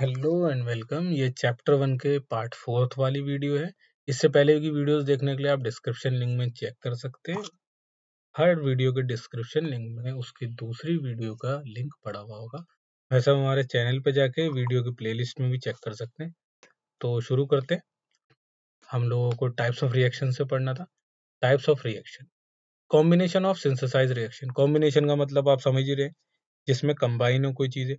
hello and welcome ये chapter one के part fourth वाली वीडियो है इससे पहले की वीडियोस देखने के लिए आप डिस्क्रिप्शन लिंक में चेक कर सकते हैं हर वीडियो के डिस्क्रिप्शन लिंक में उसकी दूसरी वीडियो का लिंक पड़ा हुआ होगा वैसे हम हमारे चैनल पर जाके वीडियो की प्लेलिस्ट में भी चेक कर सकते हैं तो शुरू करते हैं हम लोगों को टाइप्स ऑफ रिएक्शन से पढ़ना था types of reaction combination of synthesize reaction combination का मतलब आप समझ ही रहे हैं जिसमें कंबाइन हो कोई चीजें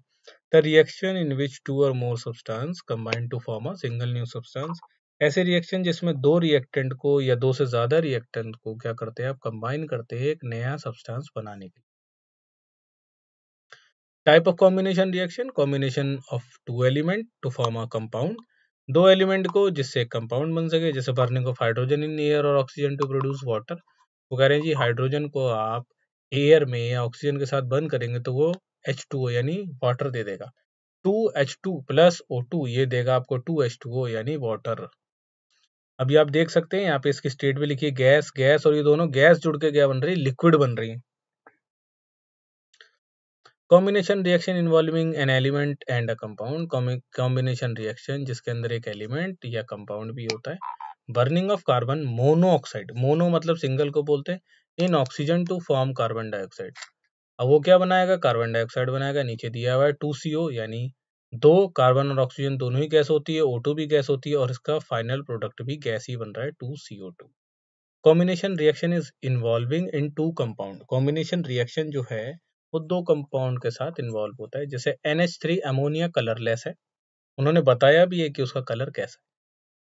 the reaction in which two और more substance combine to form a single new substance ऐसे रिएक्शन जिसमें दो रिएक्टेंट को या दो से ज्यादा रिएक्टेंट को क्या करते हैं आप कंबाइन करते हैं एक नया सब्सटेंस बनाने के लिए type of combination reaction combination of two element to form a compound दो एलिमेंट को जिससे कंपाउंड बन सके जैसे बर्निंग को हाइड्रोजन इन एयर और ऑक्सीजन टू प्रोड्यूस वाटर वो कह रहे हैं जी हाइड्रोजन को आप एयर में या ऑक्सीजन के साथ बर्न करेंगे तो वो एच टू यानी वाटर दे देगा two H two plus O two ये देगा आपको टू एच टू ओ यानी वाटर अभी आप देख सकते हैं यहाँ पे इसकी स्टेट भी लिखी है गैस गैस और ये दोनों गैस जुड़ के क्या बन रही है लिक्विड बन रही है combination reaction involving an element and a compound combination reaction जिसके अंदर एक एलिमेंट या कंपाउंड भी होता है burning of carbon monoxide mono मतलब सिंगल को बोलते हैं in oxygen to form carbon dioxide अब वो क्या बनाएगा कार्बन डाइऑक्साइड बनाएगा नीचे दिया हुआ है टू सी ओ यानी दो कार्बन और ऑक्सीजन दोनों ही गैस होती है ओ टू भी गैस होती है और इसका फाइनल प्रोडक्ट भी गैस ही बन रहा है two C O two combination reaction is involving in two compound combination reaction जो है वो दो कंपाउंड के साथ इन्वॉल्व होता है जैसे N H three ammonia colourless है उन्होंने बताया भी है कि उसका कलर कैसा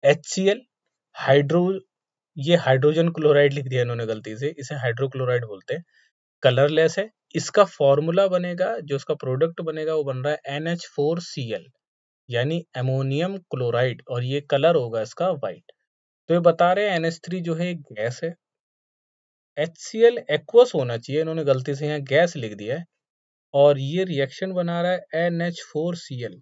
है एच सी एल हाइड्रो ये हाइड्रोजन क्लोराइड लिख दिया इन्होंने गलती से इसे हाइड्रोक्लोराइड बोलते हैं कलरलेस है इसका फॉर्मूला बनेगा जो इसका प्रोडक्ट बनेगा वो बन रहा है N H four C L यानी एमोनियम क्लोराइड और ये कलर होगा इसका वाइट तो ये बता रहे हैं एन जो है गैस है एच सी एल एक्वस होना चाहिए इन्होंने गलती से यहाँ गैस लिख दिया है और ये रिएक्शन बना रहा है N H four C L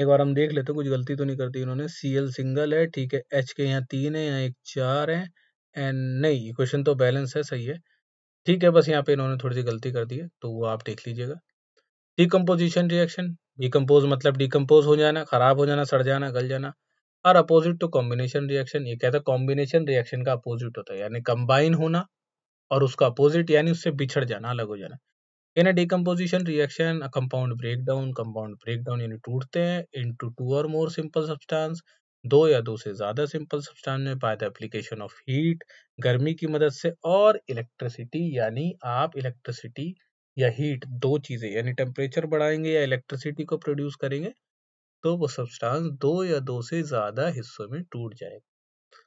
एक बार हम देख लेते हैं कुछ गलती तो नहीं करती इन्होंने सी एल सिंगल है ठीक है एच के यहाँ तीन है यहाँ एक चार है एन नहीं क्वेश्चन तो बैलेंस है सही है ठीक है बस यहाँ पे इन्होंने थोड़ी सी गलती कर दी है तो वो आप देख लीजिएगा डिकम्पोजिशन रिएक्शन डिकम्पोज मतलब डिकम्पोज हो जाना खराब हो जाना सड़ जाना गल जाना और अपोजिट तो कॉम्बिनेशन रिएक्शन ये कहता है कॉम्बिनेशन रिएक्शन का अपोजिट होता है यानी कंबाइन होना और उसका अपोजिट यानी उससे बिछड़ जाना अलग हो जाना in decomposition reaction compound break down compound break down यानी टूटते हैं इन टू और मोर सिंपल सब्सटेंस दो या दो से ज्यादा सिंपल सब्सटेंस में by the application of heat गर्मी की मदद से और इलेक्ट्रिसिटी यानी आप इलेक्ट्रिसिटी या हीट दो चीजें यानी टेम्परेचर बढ़ाएंगे या इलेक्ट्रिसिटी को प्रोड्यूस करेंगे तो वो सब्सटेंस दो या दो से ज्यादा हिस्सों में टूट जाएगा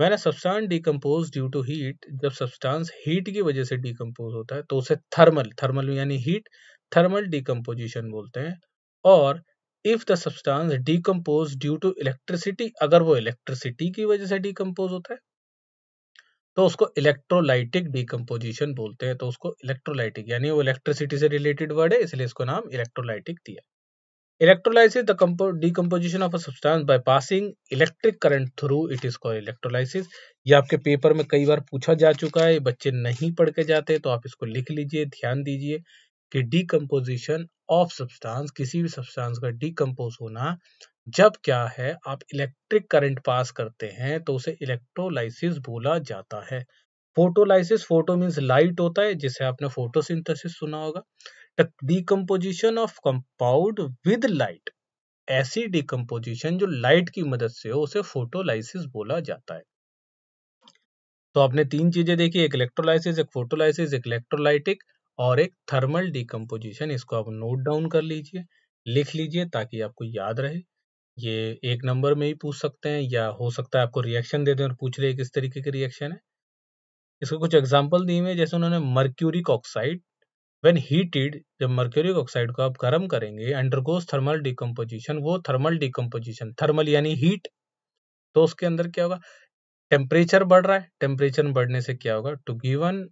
मैंने substance decompose due to heat जब सब्सटेंस हीट की वजह से डिकम्पोज होता है तो उसे थर्मल थर्मल यानी हीट थर्मल डिकम्पोजिशन बोलते हैं और if the substance decompose due to electricity अगर वो इलेक्ट्रिसिटी की वजह से डीकम्पोज होता है तो उसको इलेक्ट्रोलाइटिक डीकम्पोजिशन बोलते हैं तो उसको इलेक्ट्रोलाइटिक यानी वो इलेक्ट्रिसिटी से रिलेटेड वर्ड है इसलिए इसको नाम इलेक्ट्रोलाइटिक दिया electrolysis the decomposition of a substance by passing electric current through it is called electrolysis ये आपके पेपर में कई बार पूछा जा चुका है बच्चे नहीं पढ़ के जाते तो आप इसको लिख लीजिए ध्यान दीजिए कि डीकम्पोजिशन ऑफ सब्सटेंस किसी भी सब्सटेंस का डिकम्पोज होना जब क्या है आप इलेक्ट्रिक करंट पास करते हैं तो उसे इलेक्ट्रोलाइसिस बोला जाता है फोटोलाइसिस फोटो मीन्स लाइट होता है जिसे आपने फोटोसिंथेसिस सुना होगा decomposition of compound with light ऐसी डिकम्पोजिशन जो लाइट की मदद से हो उसे फोटोलाइसिस बोला जाता है तो आपने तीन चीजें देखी एक इलेक्ट्रोलाइसिस एक फोटोलाइसिस एक इलेक्ट्रोलाइटिक और एक थर्मल डिकम्पोजिशन इसको आप नोट डाउन कर लीजिए लिख लीजिए ताकि आपको याद रहे ये एक नंबर में ही पूछ सकते हैं या हो सकता है आपको रिएक्शन दे दें और पूछ रहे किस तरीके की रिएक्शन है इसको कुछ एग्जाम्पल दिए हुए जैसे उन्होंने मर्क्यूरिक ऑक्साइड वेन हीटेड जब मर्क्यूरिक ऑक्साइड को आप गर्म करेंगे अंडरगोज थर्मल डिकम्पोजिशन वो थर्मल डिकम्पोजिशन थर्मल यानी हीट तो उसके अंदर क्या होगा टेम्परेचर बढ़ रहा है टेम्परेचर बढ़ने से क्या होगा to given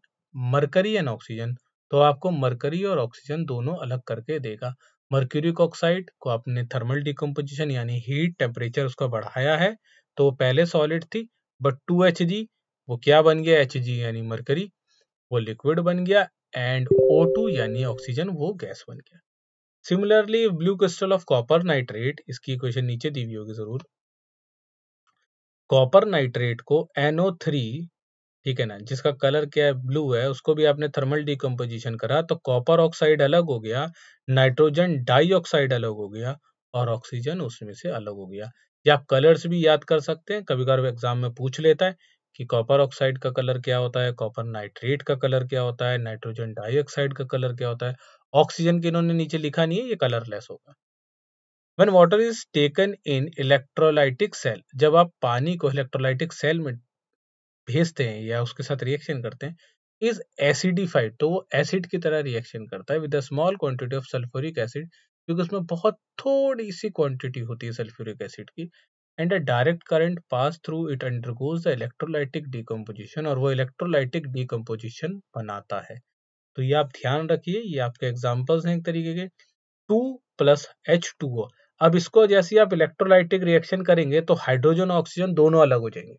mercury and oxygen तो आपको मरकरी और ऑक्सीजन दोनों अलग करके देगा मर्क्यूरिक ऑक्साइड को आपने थर्मल डिकम्पोजिशन यानी हीट टेम्परेचर उसका बढ़ाया है तो पहले सॉलिड थी बट टू एच जी वो क्या बन गया एच जी यानी मरकरी वो लिक्विड बन गया एंड ओ टू यानी ऑक्सीजन वो गैस बन गया similarly blue crystal of copper nitrate इसकी इक्वेशन नीचे दी हुई होगी जरूर कॉपर नाइट्रेट को एनओ थ्री ठीक है ना जिसका कलर क्या है ब्लू है उसको भी आपने थर्मल डिकम्पोजिशन करा तो कॉपर ऑक्साइड अलग हो गया नाइट्रोजन डाइऑक्साइड अलग हो गया और ऑक्सीजन उसमें से अलग हो गया या आप कलर्स भी याद कर सकते हैं कभी कभी एग्जाम में पूछ लेता है कि कॉपर ऑक्साइड का कलर क्या होता है कॉपर नाइट्रेट का कलर क्या होता है नाइट्रोजन डाइऑक्साइड का कलर क्या होता है ऑक्सीजन के इन्होंने नीचे लिखा नहीं है ये कलरलेस होगा when water is taken in electrolytic cell जब आप पानी को इलेक्ट्रोलाइटिक सेल में भेजते हैं या उसके साथ रिएक्शन करते हैं इज एसिडिफाइड तो वो एसिड की तरह रिएक्शन करता है with a small quantity of sulphuric acid क्योंकि उसमें बहुत थोड़ी सी क्वांटिटी होती है सल्फ्यूरिक एसिड की and a direct current pass through it undergoes the electrolytic decomposition और वो इलेक्ट्रोलाइटिक डिकम्पोजिशन बनाता है तो ये आप ध्यान रखिए ये आपके एग्जाम्पल्स हैं एक तरीके के टू प्लस एच टू अब इसको जैसे आप इलेक्ट्रोलाइटिक रिएक्शन करेंगे तो हाइड्रोजन ऑक्सीजन दोनों अलग हो जाएंगे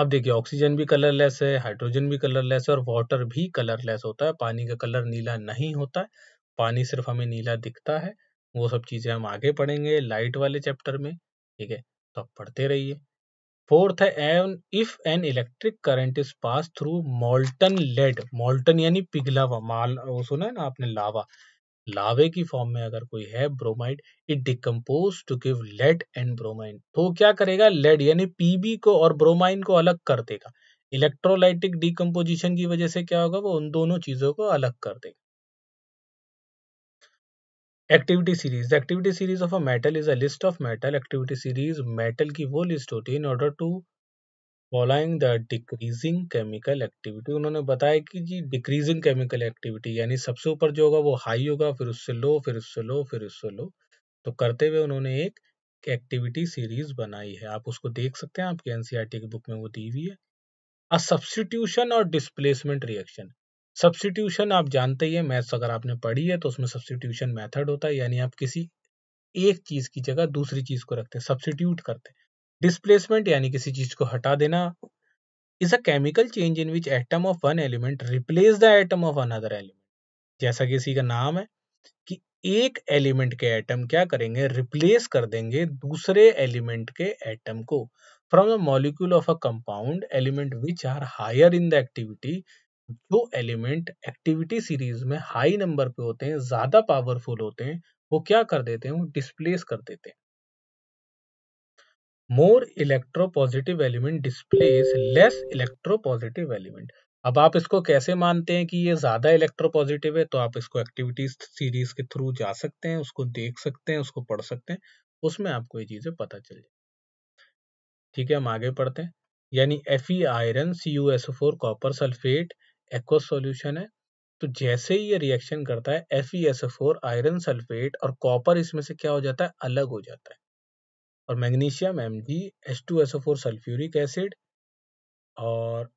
अब देखिए ऑक्सीजन भी कलरलेस है हाइड्रोजन भी कलरलेस है और वाटर भी कलरलेस होता है पानी का कलर नीला नहीं होता है पानी सिर्फ हमें नीला दिखता है वो सब चीज़ें हम आगे पढ़ेंगे लाइट वाले चैप्टर में ठीक है तो आप पढ़ते रहिए फोर्थ है an if an electric current is pass through molten lead molten यानी पिघला हुआ माल वो सुना है ना आपने लावा लावे की फॉर्म में अगर कोई है bromide it decompose to give lead and bromine तो क्या करेगा लेड यानी पीबी को और ब्रोमाइन को अलग कर देगा इलेक्ट्रोलाइटिक डिकम्पोजिशन की वजह से क्या होगा वो उन दोनों चीजों को अलग कर देगा activity series activity series of a metal is a list of metal activity series metal की वो लिस्ट होती है in order to following the decreasing chemical activity उन्होंने बताया कि जी डिक्रीजिंग केमिकल एक्टिविटी यानी सबसे ऊपर जो होगा वो हाई होगा फिर उससे लो फिर उससे लो फिर उससे लो तो करते हुए उन्होंने एक एक्टिविटी सीरीज बनाई है आप उसको देख सकते हैं आपकी एनसीईआरटी e की बुक में वो दी हुई है अ सब्सटीट्यूशन और डिस्प्लेसमेंट रिएक्शन सब्सटीट्यूशन आप जानते ही है मैथ्स अगर आपने पढ़ी है तो उसमें सब्सटीट्यूशन मेथड होता है यानी आप किसी एक चीज की जगह दूसरी चीज को रखते हैं सब्सटीट्यूट करते हैं डिस्प्लेसमेंट यानी किसी चीज को हटा देना is a chemical change in which atom of one element replace the atom of another element जैसा कि इसी का नाम है कि एक एलिमेंट के एटम क्या करेंगे रिप्लेस कर देंगे दूसरे एलिमेंट के एटम को from a molecule of a compound element which are higher in the activity जो एलिमेंट एक्टिविटी सीरीज में हाई नंबर पे होते हैं ज्यादा पावरफुल होते हैं वो क्या कर देते हैं वो डिस्प्लेस कर देते हैं more electropositive element displace less electropositive element अब आप इसको कैसे मानते हैं कि ये ज़्यादा इलेक्ट्रोपॉजिटिव है तो आप इसको एक्टिविटीज सीरीज के थ्रू जा सकते हैं उसको देख सकते हैं उसको पढ़ सकते हैं उसमें आपको ये चीज़ें पता चल जाए ठीक है हम आगे पढ़ते हैं यानी F E iron C U S four copper sulphate aq solution है तो जैसे ही ये रिएक्शन करता है F E four iron sulphate और कॉपर इसमें से क्या हो जाता है अलग हो जाता है और magnesium M G S two S O four sulphuric acid और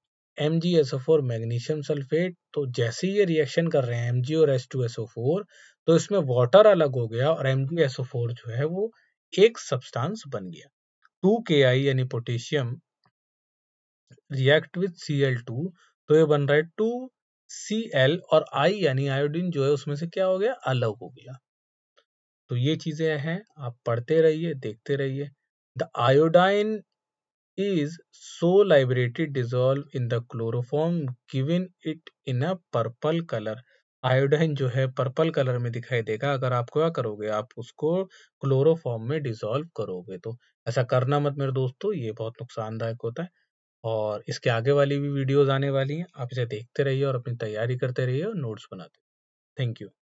M G S O four magnesium sulphate तो जैसे ही ये रिएक्शन कर रहे हैं एम जी और S two S O four तो इसमें वाटर अलग हो गया और M G S O four जो है वो एक सब्सटेंस बन गया टू के आई यानी potassium react with C L two तो ये बन रहा है टू सी एल और आई यानी आयोडीन जो है उसमें से क्या हो गया अलग हो गया तो ये चीजें हैं आप पढ़ते रहिए देखते रहिए the iodine is so liberated dissolve in the chloroform giving it in a purple colour iodine जो है पर्पल कलर में दिखाई देगा अगर आप क्या करोगे आप उसको क्लोरोफॉर्म में डिजोल्व करोगे तो ऐसा करना मत मेरे दोस्तों ये बहुत नुकसानदायक होता है और इसके आगे वाली भी वीडियोस आने वाली हैं आप इसे देखते रहिए और अपनी तैयारी करते रहिए और नोट्स बनाते थैंक यू